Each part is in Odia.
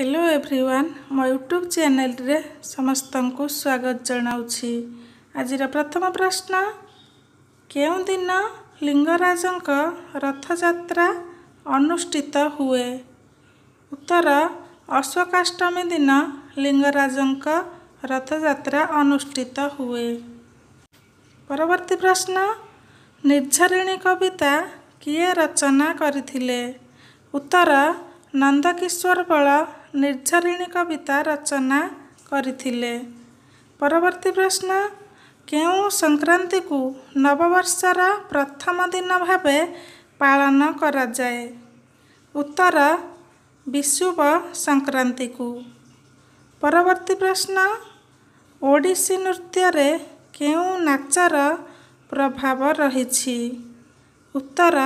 ହ୍ୟାଲୋ ଏଭ୍ରିୱାନ୍ ମୋ ୟୁଟ୍ୟୁବ୍ ଚ୍ୟାନେଲରେ ସମସ୍ତଙ୍କୁ ସ୍ୱାଗତ ଜଣାଉଛି ଆଜିର ପ୍ରଥମ ପ୍ରଶ୍ନ କେଉଁ ଦିନ ଲିଙ୍ଗରାଜଙ୍କ ରଥଯାତ୍ରା ଅନୁଷ୍ଠିତ ହୁଏ ଉତ୍ତର ଅଶୋକାଷ୍ଟମୀ ଦିନ ଲିଙ୍ଗରାଜଙ୍କ ରଥଯାତ୍ରା ଅନୁଷ୍ଠିତ ହୁଏ ପରବର୍ତ୍ତୀ ପ୍ରଶ୍ନ ନିର୍ଝରିଣୀ କବିତା କିଏ ରଚନା କରିଥିଲେ ଉତ୍ତର ନନ୍ଦକିଶୋର ବଳ ନିର୍ଝରିଣୀ କବିତା ରଚନା କରିଥିଲେ ପରବର୍ତ୍ତୀ ପ୍ରଶ୍ନ କେଉଁ ସଂକ୍ରାନ୍ତିକୁ ନବବର୍ଷର ପ୍ରଥମ ଦିନ ଭାବେ ପାଳନ କରାଯାଏ ଉତ୍ତର ବିଶୁବ ସଂକ୍ରାନ୍ତିକୁ ପରବର୍ତ୍ତୀ ପ୍ରଶ୍ନ ଓଡ଼ିଶୀ ନୃତ୍ୟରେ କେଉଁ ନାଚର ପ୍ରଭାବ ରହିଛି ଉତ୍ତର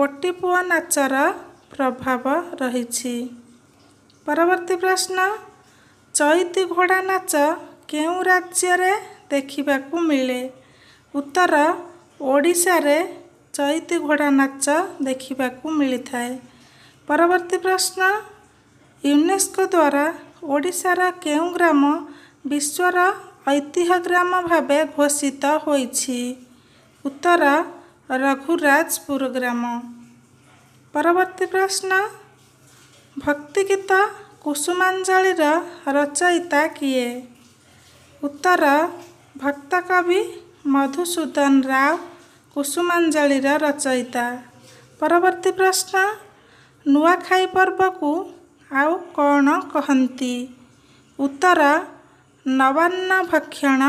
ଗୋଟିପୁଅ ନାଚର ପ୍ରଭାବ ରହିଛି ପରବର୍ତ୍ତୀ ପ୍ରଶ୍ନ ଚଇତି ଘୋଡ଼ା ନାଚ କେଉଁ ରାଜ୍ୟରେ ଦେଖିବାକୁ ମିଳେ ଉତ୍ତର ଓଡ଼ିଶାରେ ଚଇତି ଘୋଡ଼ା ନାଚ ଦେଖିବାକୁ ମିଳିଥାଏ ପରବର୍ତ୍ତୀ ପ୍ରଶ୍ନ ୟୁନେସ୍କୋ ଦ୍ୱାରା ଓଡ଼ିଶାର କେଉଁ ଗ୍ରାମ ବିଶ୍ୱର ଐତିହ୍ୟ ଗ୍ରାମ ଭାବେ ଘୋଷିତ ହୋଇଛି ଉତ୍ତର ରଘୁରାଜପୁର ଗ୍ରାମ ପରବର୍ତ୍ତୀ ପ୍ରଶ୍ନ ଭକ୍ତିଗୀତ କୁସୁମାଞ୍ଜଳିର ରଚୟିତା କିଏ ଉତ୍ତର ଭକ୍ତକବି ମଧୁସୂଦନ ରାଓ କୁସୁମାଞ୍ଜଳିର ରଚୟିତା ପରବର୍ତ୍ତୀ ପ୍ରଶ୍ନ ନୂଆଖାଇ ପର୍ବକୁ ଆଉ କ'ଣ କହନ୍ତି ଉତ୍ତର ନବାନ୍ନ ଭକ୍ଷଣ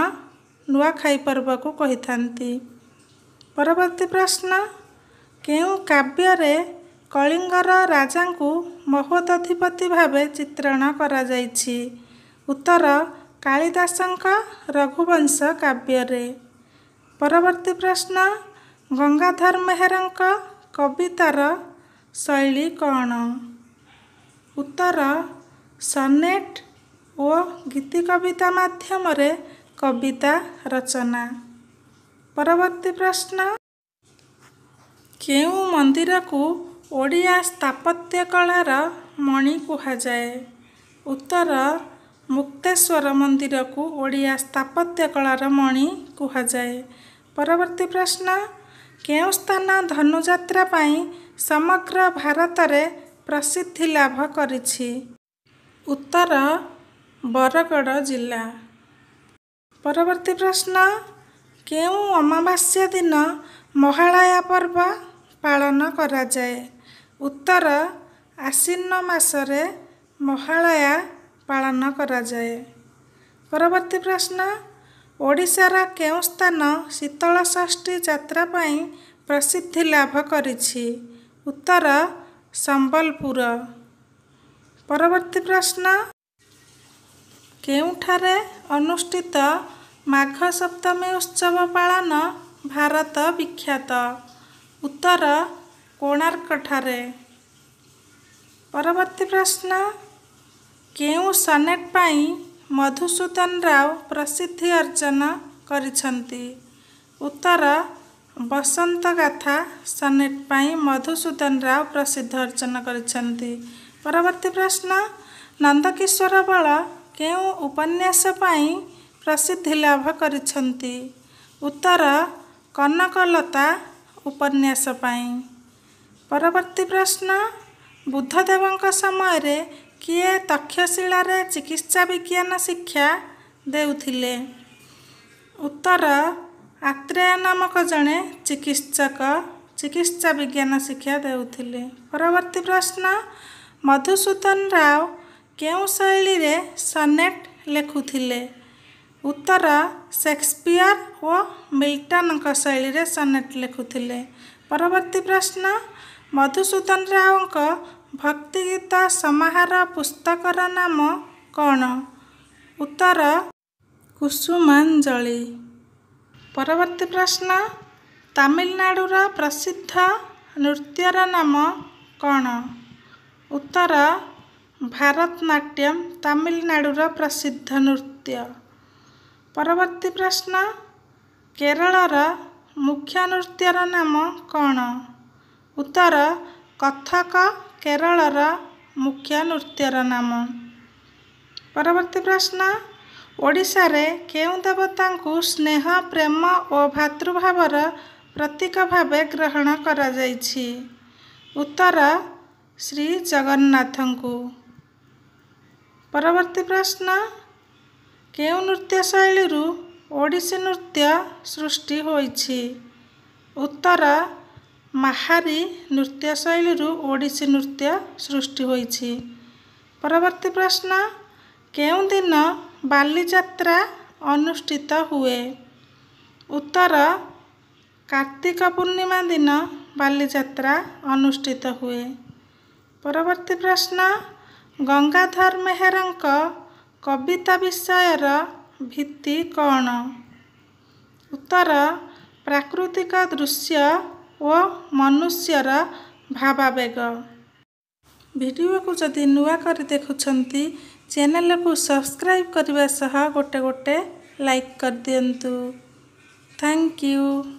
ନୂଆଖାଇ ପର୍ବକୁ କହିଥାନ୍ତି ପରବର୍ତ୍ତୀ ପ୍ରଶ୍ନ କେଉଁ କାବ୍ୟରେ କଳିଙ୍ଗର ରାଜାଙ୍କୁ ମହୋଦଧିପତି ଭାବେ ଚିତ୍ରଣ କରାଯାଇଛି ଉତ୍ତର କାଳିଦାସଙ୍କ ରଘୁବଂଶ କାବ୍ୟରେ ପରବର୍ତ୍ତୀ ପ୍ରଶ୍ନ ଗଙ୍ଗାଧର ମେହେରଙ୍କ କବିତାର ଶୈଳୀ କ'ଣ ଉତ୍ତର ସନେଟ ଓ ଗୀତି କବିତା ମାଧ୍ୟମରେ କବିତା ରଚନା ପରବର୍ତ୍ତୀ ପ୍ରଶ୍ନ କେଉଁ ମନ୍ଦିରକୁ ଓଡ଼ିଆ ସ୍ଥାପତ୍ୟ କଳାର ମଣି କୁହାଯାଏ ଉତ୍ତର ମୁକ୍ତେଶ୍ୱର ମନ୍ଦିରକୁ ଓଡ଼ିଆ ସ୍ଥାପତ୍ୟ କଳାର ମଣି କୁହାଯାଏ ପରବର୍ତ୍ତୀ ପ୍ରଶ୍ନ କେଉଁ ସ୍ଥାନ ଧନୁଯାତ୍ରା ପାଇଁ ସମଗ୍ର ଭାରତରେ ପ୍ରସିଦ୍ଧି ଲାଭ କରିଛି ଉତ୍ତର ବରଗଡ଼ ଜିଲ୍ଲା ପରବର୍ତ୍ତୀ ପ୍ରଶ୍ନ କେଉଁ ଅମାବାସ୍ୟା ଦିନ ମହାଳୟା ପର୍ବ ପାଳନ କରାଯାଏ ଉତ୍ତର ଆଶ୍ୱିନ ମାସରେ ମହାଳୟା ପାଳନ କରାଯାଏ ପରବର୍ତ୍ତୀ ପ୍ରଶ୍ନ ଓଡ଼ିଶାର କେଉଁ ସ୍ଥାନ ଶୀତଳଷଷ୍ଠୀ ଯାତ୍ରା ପାଇଁ ପ୍ରସିଦ୍ଧି ଲାଭ କରିଛି ଉତ୍ତର ସମ୍ବଲପୁର ପରବର୍ତ୍ତୀ ପ୍ରଶ୍ନ କେଉଁଠାରେ ଅନୁଷ୍ଠିତ ମାଘ ସପ୍ତମୀ ଉତ୍ସବ ପାଳନ ଭାରତ ବିଖ୍ୟାତ ଉତ୍ତର କୋଣାର୍କଠାରେ ପରବର୍ତ୍ତୀ ପ୍ରଶ୍ନ କେଉଁ ସନେଟ୍ ପାଇଁ ମଧୁସୂଦନ ରାଓ ପ୍ରସିଦ୍ଧି ଅର୍ଜନ କରିଛନ୍ତି ଉତ୍ତର ବସନ୍ତ ଗାଥା ସନେଟ୍ ପାଇଁ ମଧୁସୂଦନ ରାଓ ପ୍ରସିଦ୍ଧ ଅର୍ଜନ କରିଛନ୍ତି ପରବର୍ତ୍ତୀ ପ୍ରଶ୍ନ ନନ୍ଦକିଶୋର ବଳ କେଉଁ ଉପନ୍ୟାସ ପାଇଁ ପ୍ରସିଦ୍ଧି ଲାଭ କରିଛନ୍ତି ଉତ୍ତର କନକଲତା ଉପନ୍ୟାସ ପାଇଁ ପରବର୍ତ୍ତୀ ପ୍ରଶ୍ନ ବୁଦ୍ଧଦେବଙ୍କ ସମୟରେ କିଏ ତକ୍ଷଶିଳାରେ ଚିକିତ୍ସା ବିଜ୍ଞାନ ଶିକ୍ଷା ଦେଉଥିଲେ ଉତ୍ତର ଆତ୍ରେୟ ନାମକ ଜଣେ ଚିକିତ୍ସକ ଚିକିତ୍ସା ବିଜ୍ଞାନ ଶିକ୍ଷା ଦେଉଥିଲେ ପରବର୍ତ୍ତୀ ପ୍ରଶ୍ନ ମଧୁସୂଦନ ରାଓ କେଉଁ ଶୈଳୀରେ ସନେଟ୍ ଲେଖୁଥିଲେ ଉତ୍ତର ସେକ୍ସପିୟର ଓ ମିଲ୍ଟନଙ୍କ ଶୈଳୀରେ ସନେଟ୍ ଲେଖୁଥିଲେ ପରବର୍ତ୍ତୀ ପ୍ରଶ୍ନ ମଧୁସୂଦନ ରାଓଙ୍କ ଭକ୍ତିଗୀତ ସମାହାର ପୁସ୍ତକର ନାମ କ'ଣ ଉତ୍ତର କୁସୁମାଞ୍ଜଳି ପରବର୍ତ୍ତୀ ପ୍ରଶ୍ନ ତାମିଲନାଡ଼ୁର ପ୍ରସିଦ୍ଧ ନୃତ୍ୟର ନାମ କ'ଣ ଉତ୍ତର ଭାରତନାଟ୍ୟମ ତାମିଲନାଡ଼ୁର ପ୍ରସିଦ୍ଧ ନୃତ୍ୟ ପରବର୍ତ୍ତୀ ପ୍ରଶ୍ନ କେରଳର ମୁଖ୍ୟ ନୃତ୍ୟର ନାମ କ'ଣ ଉତ୍ତର କଥକ କେରଳର ମୁଖ୍ୟ ନୃତ୍ୟର ନାମ ପରବର୍ତ୍ତୀ ପ୍ରଶ୍ନ ଓଡ଼ିଶାରେ କେଉଁ ଦେବତାଙ୍କୁ ସ୍ନେହ ପ୍ରେମ ଓ ଭାତୃଭାବର ପ୍ରତୀକ ଭାବେ ଗ୍ରହଣ କରାଯାଇଛି ଉତ୍ତର ଶ୍ରୀ ଜଗନ୍ନାଥଙ୍କୁ ପରବର୍ତ୍ତୀ ପ୍ରଶ୍ନ କେଉଁ ନୃତ୍ୟ ଶୈଳୀରୁ ଓଡ଼ିଶୀ ନୃତ୍ୟ ସୃଷ୍ଟି ହୋଇଛି ଉତ୍ତର ମାହାରି ନୃତ୍ୟ ଶୈଳୀରୁ ଓଡ଼ିଶୀ ନୃତ୍ୟ ସୃଷ୍ଟି ହୋଇଛି ପରବର୍ତ୍ତୀ ପ୍ରଶ୍ନ କେଉଁ ଦିନ ବାଲିଯାତ୍ରା ଅନୁଷ୍ଠିତ ହୁଏ ଉତ୍ତର କାର୍ତ୍ତିକ ପୂର୍ଣ୍ଣିମା ଦିନ ବାଲିଯାତ୍ରା ଅନୁଷ୍ଠିତ ହୁଏ ପରବର୍ତ୍ତୀ ପ୍ରଶ୍ନ ଗଙ୍ଗାଧର ମେହେରଙ୍କ କବିତା ବିଷୟର ଭିତ୍ତି କ'ଣ ଉତ୍ତର ପ୍ରାକୃତିକ ଦୃଶ୍ୟ ଓ ମନୁଷ୍ୟର ଭାବାବେଗ ଭିଡ଼ିଓକୁ ଯଦି ନୂଆ କରି ଦେଖୁଛନ୍ତି ଚ୍ୟାନେଲକୁ ସବସ୍କ୍ରାଇବ କରିବା ସହ ଗୋଟେ ଗୋଟେ ଲାଇକ୍ କରିଦିଅନ୍ତୁ ଥ୍ୟାଙ୍କ ୟୁ